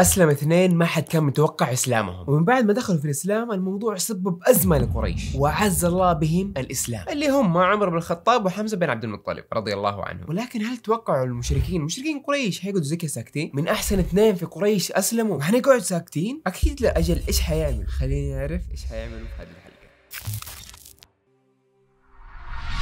أسلم اثنين ما حد كان متوقع إسلامهم ومن بعد ما دخلوا في الإسلام الموضوع سبب أزمة لقريش وأعز الله بهم الإسلام اللي هم عمر بن الخطاب وحمزة بن عبد المطلب رضي الله عنهم ولكن هل توقعوا المشركين مشركين قريش حيقعدوا زي كذا ساكتين من أحسن اثنين في قريش أسلموا وحنقعد ساكتين أكيد لا أجل إيش حيعمل خلينا نعرف إيش حيعملوا في هذه الحلقة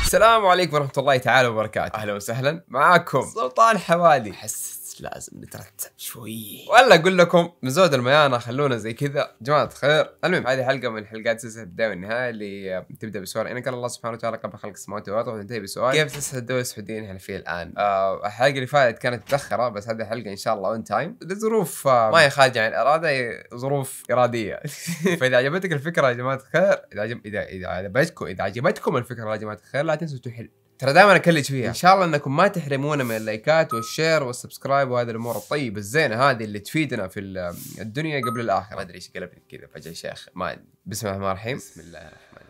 السلام عليكم ورحمة الله تعالى وبركاته أهلا وسهلا معاكم سلطان حوالي احس لازم نترتب شوي والله اقول لكم من زود الميانه خلونا زي كذا جماعه الخير المهم هذه حلقه من حلقات سلسله البدايه والنهايه اللي تبدا بسؤال ان كان الله سبحانه وتعالى قبل خلق السماوات والارض وتنتهي بسؤال كيف تسهل الدول السعوديه احنا فيه الان؟ آه الحلقه اللي فاتت كانت متاخره بس هذه الحلقه ان شاء الله اون تايم لظروف آه، ما هي خارجه عن الاراده ظروف اراديه فاذا عجبتك الفكره يا جماعه الخير اذا عجب اذا اذا عجبتكم اذا عجبتكم الفكره يا جماعه الخير لا تنسوا تحل ترى دائما اكلج فيها ان شاء الله انكم ما تحرمونا من اللايكات والشير والسبسكرايب وهذه الامور الطيبه الزينه هذه اللي تفيدنا في الدنيا قبل الاخره ما ادري ايش قلبني كذا فجاه شيخ ما بسم الله الرحمن الرحيم بسم الله الرحمن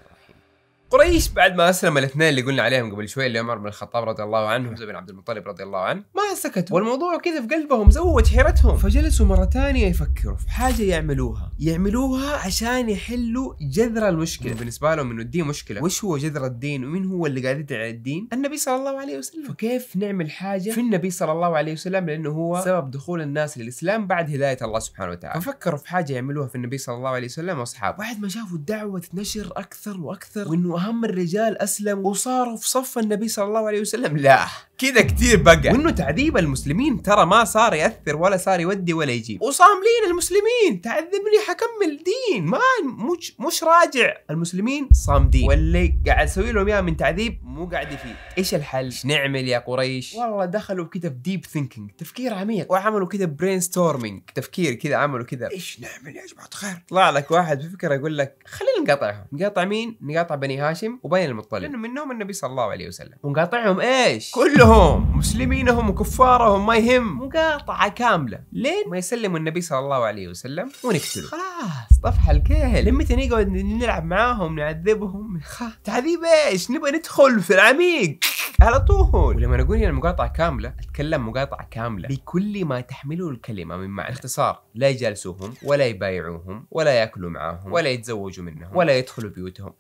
قريش بعد ما اسلم الاثنين اللي قلنا عليهم قبل شوي اللي عمر بن الخطاب رضي الله عنه وزيد بن عبد المطلب رضي الله عنه ما سكتوا والموضوع كذا في قلبهم زود حيرتهم فجلسوا مره ثانيه يفكروا في حاجه يعملوها يعملوها عشان يحلوا جذر المشكله بالنسبه لهم انه الدين مشكله وش هو جذر الدين ومين هو اللي قاعد يدعي على الدين النبي صلى الله عليه وسلم فكيف نعمل حاجه في النبي صلى الله عليه وسلم لانه هو سبب دخول الناس للاسلام بعد هدايه الله سبحانه وتعالى ففكروا في حاجه يعملوها في النبي صلى الله عليه وسلم واصحابه بعد ما شافوا الدعوه تنشر اكثر واكثر وانه واهم الرجال اسلم وصاروا في صف النبي صلى الله عليه وسلم لا كذا كثير بقى وانه تعذيب المسلمين ترى ما صار ياثر ولا صار يودي ولا يجيب وصاملين المسلمين تعذبني حكمل دين ما مش مش راجع المسلمين صامدين واللي قاعد اسوي لهم اياه من تعذيب مو قاعد يفيد ايش الحل ايش نعمل يا قريش والله دخلوا كذا بديب ثينكينج تفكير عميق وعملوا كذا برين ستورمينج تفكير كذا عملوا كذا ايش نعمل يا جماعه خير طلع لك واحد بفكره يقول لك خلينا نقاطعهم نقاطع مين نقاطع بني هاشم وبني المطلب لانه منهم النبي صلى الله عليه وسلم ونقاطعهم ايش كلهم مسلمينهم وكفارهم ما يهم مقاطعه كامله لين ما يسلموا النبي صلى الله عليه وسلم ونقتله خلاص خلاص طفح الكاهل لما نقعد نلعب معاهم نعذبهم تعذيب ايش نبغى ندخل في العميق على طول ولما اقول هنا المقاطعه كامله اتكلم مقاطعه كامله بكل ما تحمله الكلمه من معنى اختصار لا يجالسوهم ولا يبايعوهم ولا ياكلوا معاهم ولا يتزوجوا منهم ولا يدخلوا بيوتهم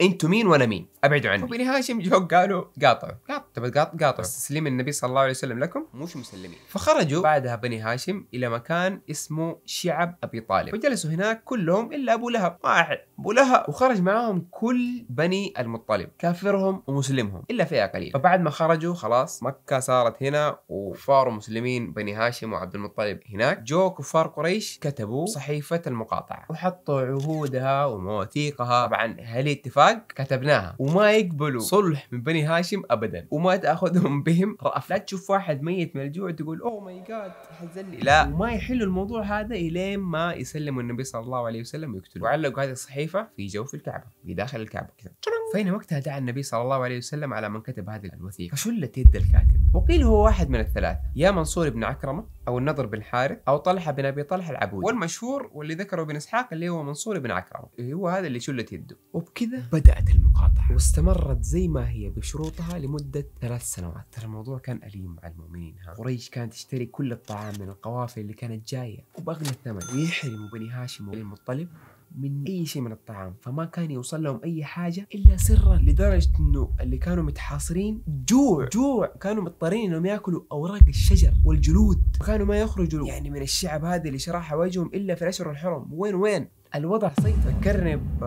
انتم مين وانا مين ابعدوا عني وبني هاشم جو قالوا قاطعوا قاطعوا قاطعوا تسليم النبي صلى الله عليه وسلم لكم مش مسلمين فخرجوا بعدها بني هاشم الى مكان اسمه شعب ابي طالب وجلسوا هناك كلهم الا ابو لهب واحد ابو لهب وخرج معاهم كل بني المطلب كافرهم ومسلمهم الا فئه قليله العربيه طيب. فبعد ما خرجوا خلاص مكه صارت هنا وكفار ومسلمين بني هاشم وعبد المطلب هناك جو كفار قريش كتبوا صحيفه المقاطعه وحطوا عهودها ومواثيقها طبعا هل اتفاق كتبناها وما يقبلوا صلح من بني هاشم ابدا وما تاخذهم بهم رأف لا تشوف واحد ميت من الجوع تقول اوه ماي جاد حزلني لا وما يحلوا الموضوع هذا الين ما يسلموا النبي صلى الله عليه وسلم ويقتلوا وعلقوا هذه الصحيفه في جوف الكعبه في داخل الكعبه كذا فهنا وقتها دعا النبي صلى الله عليه وسلم على من كتب هذه الوثيقة اللي تيد الكاتب وقيل هو واحد من الثلاثة يا منصور بن عكرمة أو النضر بن حارث أو طلحة بن أبي طلحة العبودي والمشهور واللي ذكره ابن إسحاق اللي هو منصور بن عكرمة إيه، هو هذا اللي شلت يده وبكذا بدأت المقاطعة واستمرت زي ما هي بشروطها لمدة ثلاث سنوات ترى الموضوع كان أليم على المؤمنين ها قريش كانت تشتري كل الطعام من القوافل اللي كانت جاية وبأغلى الثمن ويحرموا بني هاشم المطلب من اي شيء من الطعام فما كان يوصل لهم اي حاجه الا سرا لدرجه انه اللي كانوا متحاصرين جوع جوع كانوا مضطرين انهم ياكلوا اوراق الشجر والجلود وكانوا ما يخرجوا يعني من الشعب هذا اللي شرح وجههم الا في الاشهر الحرم وين وين الوضع سيء فكرني ب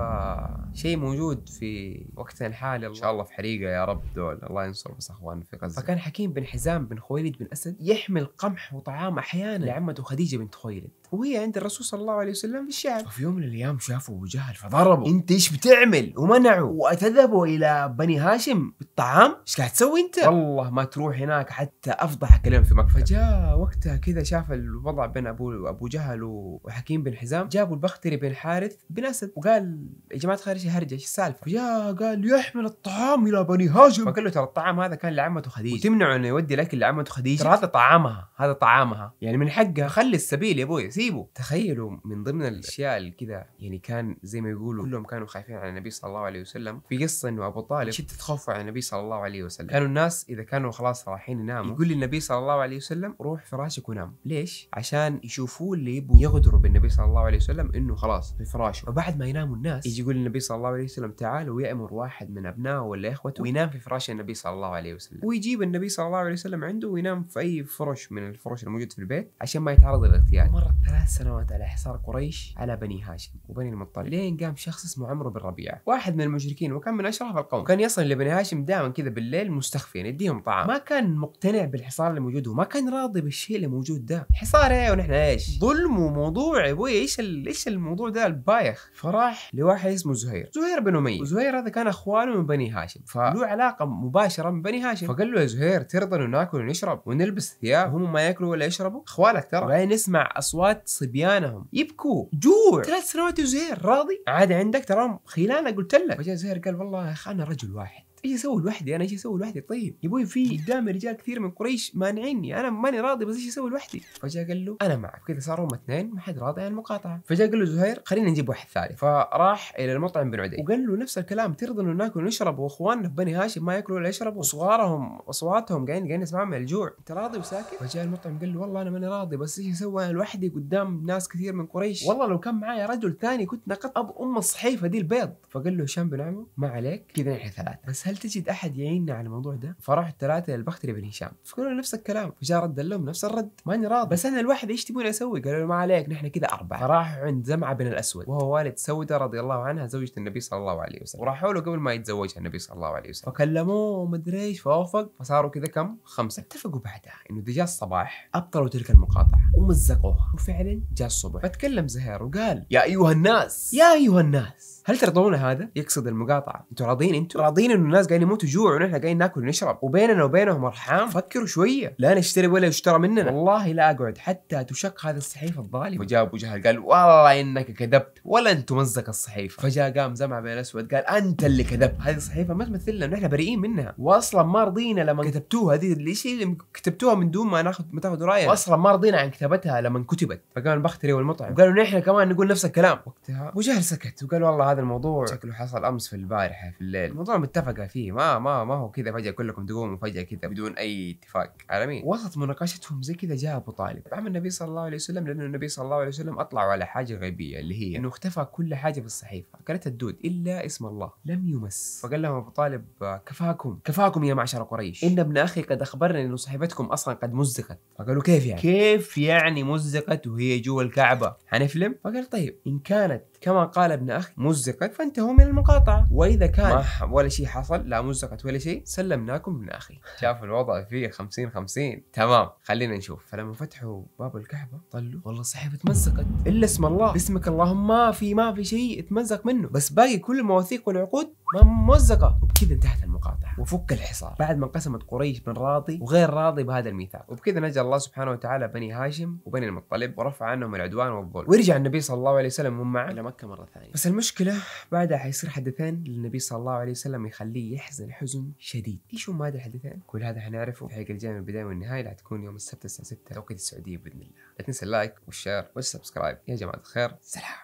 شيء موجود في وقتنا الحالي ان شاء الله في حريقه يا رب دول الله ينصر بس اخواننا في غزه فكان حكيم بن حزام بن خويلد بن اسد يحمل قمح وطعام احيانا لعمته خديجه بنت خويلد وهي عند الرسول صلى الله عليه وسلم في الشعر وفي يوم من الايام شافوا ابو جهل فضربه انت ايش بتعمل ومنعوا واتذهبوا الى بني هاشم بالطعام ايش قاعد تسوي انت والله ما تروح هناك حتى افضحك اليوم في مكه فجاء وقتها كذا شاف الوضع بين ابو ابو جهل وحكيم بن حزام جابوا البختري بن حارث بن اسد وقال يا جماعه خارج ايش هرجه ايش السالفه؟ يا قال يحمل الطعام الى بني هاشم فقال له ترى الطعام هذا كان لعمته خديجه وتمنعه انه يودي الاكل لعمته خديجه ترى هذا طعامها هذا طعامها يعني من حقها خلي السبيل يا ابوي سيبه تخيلوا من ضمن الاشياء اللي كذا يعني كان زي ما يقولوا كلهم كانوا خايفين على النبي صلى الله عليه وسلم في قصه انه ابو طالب شدة خوفه على النبي صلى الله عليه وسلم كانوا الناس اذا كانوا خلاص رايحين يناموا يقول للنبي صلى الله عليه وسلم روح فراشك ونام ليش عشان يشوفوه اللي يبوا يغدروا بالنبي صلى الله عليه وسلم انه خلاص في فراشه فبعد ما يناموا الناس يجي يقول للنبي صلى الله عليه وسلم تعال ويأمر واحد من أبنائه ولا إخوته وينام في فراش النبي صلى الله عليه وسلم ويجيب النبي صلى الله عليه وسلم عنده وينام في أي فرش من الفرش الموجود في البيت عشان ما يتعرض للاغتيال مرت ثلاث سنوات على حصار قريش على بني هاشم وبني المطلب لين قام شخص اسمه عمرو بن ربيعة واحد من المشركين وكان من أشرف القوم كان يصل لبني هاشم دائما كذا بالليل مستخفيا يديهم طعام ما كان مقتنع بالحصار اللي موجود وما كان راضي بالشيء اللي موجود ده حصار ايه ونحن ايش ظلم وموضوع يا ابوي ايش ايش الموضوع ده البايخ فراح لواحد اسمه زهير زهير زهير بن اميه وزهير هذا كان اخوانه من بني هاشم فله علاقه مباشره من بني هاشم فقال له يا زهير ترضى انه ناكل ونشرب ونلبس ثياب هم ما ياكلوا ولا يشربوا اخوانك ترى وبعدين نسمع اصوات صبيانهم يبكوا جوع ثلاث سنوات يا زهير راضي عاد عندك ترى خيلانه قلت لك فجاء زهير قال والله يا اخي انا رجل واحد ايش اسوي لوحدي انا ايش اسوي لوحدي طيب يا ابوي في قدامي رجال كثير من قريش مانعيني انا ماني راضي بس ايش اسوي لوحدي فجاء قال له انا معك كذا صاروا هم اثنين ما حد راضي عن المقاطعه فجاء قال له زهير خلينا نجيب واحد ثالث فراح الى المطعم بن عدي وقال له نفس الكلام ترضى انه ناكل ونشرب واخواننا في بني هاشم ما ياكلوا ولا يشربوا وصغارهم اصواتهم قاعدين قاعدين يسمعون من الجوع انت راضي وساكت فجاء المطعم قال له والله انا ماني راضي بس ايش اسوي انا لوحدي قدام ناس كثير من قريش والله لو كان معايا رجل ثاني كنت نقط اب ام الصحيفه دي البيض فقال له هشام بن عمرو ما عليك كذا نحن ثلاثه بس هل تجد احد يعيننا على الموضوع ده؟ فراح الثلاثه للبختري بن هشام فقالوا نفس الكلام وجاء رد لهم نفس الرد ماني راضي بس انا الواحد ايش تبون اسوي؟ قالوا ما عليك نحن كذا اربعه فراحوا عند زمعه بن الاسود وهو والد سوده رضي الله عنها زوجة النبي صلى الله عليه وسلم وراحوا له قبل ما يتزوجها النبي صلى الله عليه وسلم فكلموه ومدري ايش فوافق فصاروا كذا كم خمسه اتفقوا بعدها انه اذا جاء الصباح ابطلوا تلك المقاطعه ومزقوها وفعلا جاء الصبح فتكلم زهير وقال يا ايها الناس يا ايها الناس هل ترضون هذا؟ يقصد المقاطعه انتم راضين انتم راضين انه الناس قاعدين يموتوا جوع ونحن قاعدين ناكل ونشرب وبيننا وبينهم ارحام فكروا شويه لا نشتري ولا يشترى مننا والله لا اقعد حتى تشق هذا الصحيفه الظالمه فجاء ابو جهل قال والله انك كذبت ولا انت مزق الصحيفه فجاء قام زمع بين الاسود قال انت اللي كذبت هذه الصحيفه ما تمثلنا ونحن بريئين منها واصلا ما رضينا لما كتبتوها هذه الشيء كتبتوها من دون ما ناخذ ما تاخذ راينا واصلا ما رضينا عن كتابتها لما كتبت فقام البختري والمطعم وقالوا نحن كمان نقول نفس الكلام وقتها ابو جهل سكت وقال والله هذا الموضوع شكله حصل امس في البارحه في الليل الموضوع متفق فيه ما ما ما هو كذا فجاه كلكم تقوموا فجاه كذا بدون اي اتفاق مين؟ وسط مناقشتهم زي كذا جاء ابو طالب عم النبي صلى الله عليه وسلم لانه النبي صلى الله عليه وسلم اطلعوا على حاجه غيبيه اللي هي انه اختفى كل حاجه في الصحيفه اكلتها الدود الا اسم الله لم يمس فقال لهم ابو طالب كفاكم كفاكم يا معشر قريش ان ابن اخي قد اخبرني انه صحيفتكم اصلا قد مزقت فقالوا كيف يعني كيف يعني مزقت وهي جوا الكعبه حنفلم فقال طيب ان كانت كما قال ابن اخي مزقت فانتهوا من المقاطعه واذا كان ما ولا شيء حصل الاول لا مزقت ولا شيء سلمناكم من اخي شافوا الوضع فيه 50 50 تمام خلينا نشوف فلما فتحوا باب الكعبه طلوا والله الصحيفه تمزقت الا اسم الله باسمك اللهم ما في ما في شيء تمزق منه بس باقي كل المواثيق والعقود ممزقه وبكذا انتهت المقاطعه وفك الحصار بعد ما انقسمت قريش من راضي وغير راضي بهذا الميثاق وبكذا نجى الله سبحانه وتعالى بني هاشم وبني المطلب ورفع عنهم العدوان والظلم ورجع النبي صلى الله عليه وسلم وهم معه الى مكه مره ثانيه بس المشكله بعدها حيصير حدثين للنبي صلى الله عليه وسلم يخليه يحزن حزن شديد ايش هم هذا الحدثين كل هذا حنعرفه في حلقه الجايه من البدايه والنهايه اللي حتكون يوم السبت الساعه 6 توقيت السعوديه باذن الله لا تنسى اللايك والشير والسبسكرايب يا جماعه الخير سلام